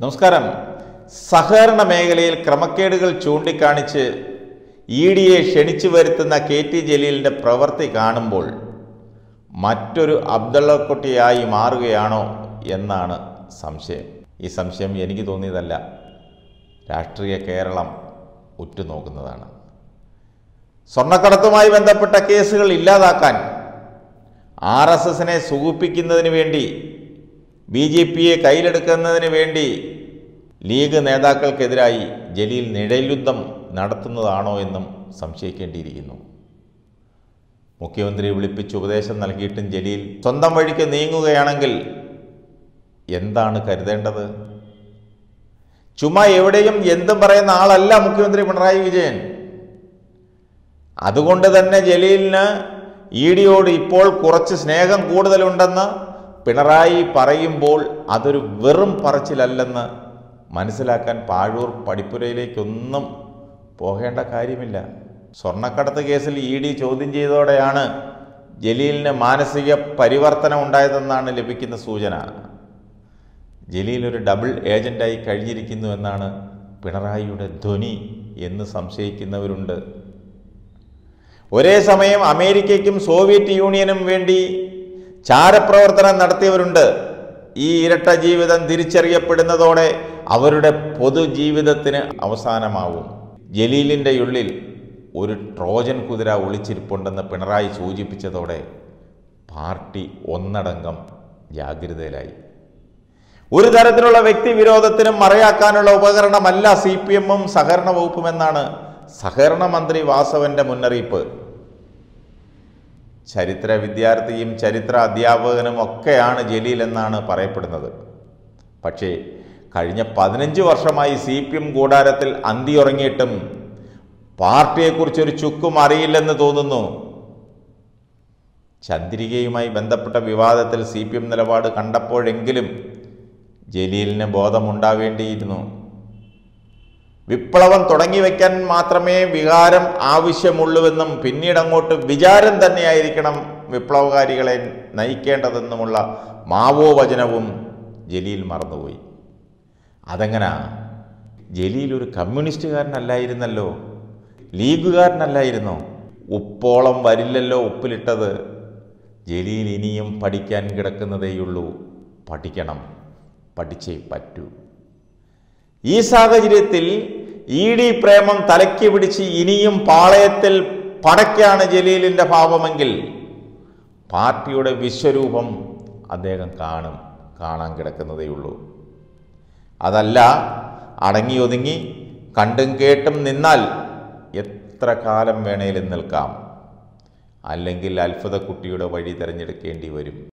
നമസ്കാരം സഹകരണ മേഖലയിൽ ക്രമക്കേടുകൾ ചൂണ്ടിക്കാണിച്ച് ഇ എ ക്ഷണിച്ചു വരുത്തുന്ന കെ ടി ജലീലിൻ്റെ പ്രവൃത്തി കാണുമ്പോൾ മറ്റൊരു അബ്ദുള്ളക്കുട്ടിയായി മാറുകയാണോ എന്നാണ് സംശയം ഈ സംശയം എനിക്ക് തോന്നിയതല്ല രാഷ്ട്രീയ കേരളം ഉറ്റുനോക്കുന്നതാണ് സ്വർണ്ണക്കടത്തുമായി ബന്ധപ്പെട്ട കേസുകൾ ഇല്ലാതാക്കാൻ ആർ എസ് എസിനെ സുഖിപ്പിക്കുന്നതിന് വേണ്ടി ബി ജെ പിയെ കയ്യിലെടുക്കുന്നതിന് വേണ്ടി ലീഗ് നേതാക്കൾക്കെതിരായി ജലീൽ നിഴൽയുദ്ധം നടത്തുന്നതാണോ എന്നും സംശയിക്കേണ്ടിയിരിക്കുന്നു മുഖ്യമന്ത്രി വിളിപ്പിച്ച് ഉപദേശം നൽകിയിട്ടും ജലീൽ സ്വന്തം വഴിക്ക് നീങ്ങുകയാണെങ്കിൽ എന്താണ് കരുതേണ്ടത് ചുമ്മാ എവിടെയും എന്തും പറയുന്ന ആളല്ല മുഖ്യമന്ത്രി പിണറായി വിജയൻ അതുകൊണ്ട് തന്നെ ജലീലിന് ഇ ഡിയോട് ഇപ്പോൾ കുറച്ച് സ്നേഹം കൂടുതലുണ്ടെന്ന് പിണറായി പറയുമ്പോൾ അതൊരു വെറും പറച്ചിലല്ലെന്ന് മനസ്സിലാക്കാൻ പാഴൂർ പടിപ്പുരയിലേക്കൊന്നും പോകേണ്ട കാര്യമില്ല സ്വർണ്ണക്കടത്ത് കേസിൽ ഇ ഡി ചോദ്യം ചെയ്തതോടെയാണ് ജലീലിന് മാനസിക പരിവർത്തനം ഉണ്ടായതെന്നാണ് ലഭിക്കുന്ന സൂചന ജലീൽ ഒരു ഡബിൾ ഏജൻ്റായി കഴിഞ്ഞിരിക്കുന്നു എന്നാണ് പിണറായിയുടെ ധ്വനി എന്ന് സംശയിക്കുന്നവരുണ്ട് ഒരേ സമയം അമേരിക്കയ്ക്കും സോവിയറ്റ് യൂണിയനും വേണ്ടി ചാരപ്രവർത്തനം നടത്തിയവരുണ്ട് ഈ ഇരട്ട ജീവിതം തിരിച്ചറിയപ്പെടുന്നതോടെ അവരുടെ പൊതുജീവിതത്തിന് അവസാനമാവും ജലീലിൻ്റെ ഉള്ളിൽ ഒരു ട്രോജൻ കുതിര ഒളിച്ചിരിപ്പുണ്ടെന്ന് പിണറായി സൂചിപ്പിച്ചതോടെ പാർട്ടി ഒന്നടങ്കം ജാഗ്രതയിലായി ഒരു തരത്തിലുള്ള വ്യക്തി മറയാക്കാനുള്ള ഉപകരണമല്ല സി പി എമ്മും സഹകരണ വകുപ്പുമെന്നാണ് സഹകരണ മന്ത്രി വാസവന്റെ മുന്നറിയിപ്പ് ചരിത്ര വിദ്യാർത്ഥിയും ചരിത്ര അധ്യാപകനും ഒക്കെയാണ് ജലീൽ എന്നാണ് പറയപ്പെടുന്നത് പക്ഷേ കഴിഞ്ഞ പതിനഞ്ച് വർഷമായി സി പി എം കൂടാരത്തിൽ അന്തിയുറങ്ങിയിട്ടും പാർട്ടിയെക്കുറിച്ചൊരു ചുക്കും അറിയില്ലെന്ന് തോന്നുന്നു ചന്ദ്രികയുമായി ബന്ധപ്പെട്ട വിവാദത്തിൽ സി പി എം നിലപാട് കണ്ടപ്പോഴെങ്കിലും ജലീലിന് ബോധമുണ്ടാവേണ്ടിയിരുന്നു വിപ്ലവം തുടങ്ങി വയ്ക്കാൻ മാത്രമേ വികാരം ആവശ്യമുള്ളൂവെന്നും പിന്നീട് അങ്ങോട്ട് വിചാരം തന്നെയായിരിക്കണം വിപ്ലവകാരികളെ നയിക്കേണ്ടതെന്നുമുള്ള മാവോ വചനവും ജലീൽ മറന്നുപോയി അതെങ്ങനെ ജലീൽ ഒരു കമ്മ്യൂണിസ്റ്റുകാരനല്ലായിരുന്നല്ലോ ലീഗുകാരനല്ലായിരുന്നോ ഉപ്പോളം വരില്ലല്ലോ ഉപ്പിലിട്ടത് ജലീൽ ഇനിയും പഠിക്കാൻ കിടക്കുന്നതേയുള്ളൂ പഠിക്കണം പഠിച്ചേ പറ്റൂ ഈ സാഹചര്യത്തിൽ ഇ ഡി പ്രേമം തലയ്ക്ക് പിടിച്ച് ഇനിയും പാളയത്തിൽ പടയ്ക്കാണ് ജലീലിൻ്റെ ഭാവമെങ്കിൽ പാർട്ടിയുടെ വിശ്വരൂപം അദ്ദേഹം കാണും കാണാൻ കിടക്കുന്നതേ ഉള്ളൂ അതല്ല അടങ്ങി ഒതുങ്ങി കണ്ടും കേട്ടും നിന്നാൽ എത്ര കാലം വേണേലും നിൽക്കാം അല്ലെങ്കിൽ കുട്ടിയുടെ വഴി തിരഞ്ഞെടുക്കേണ്ടി വരും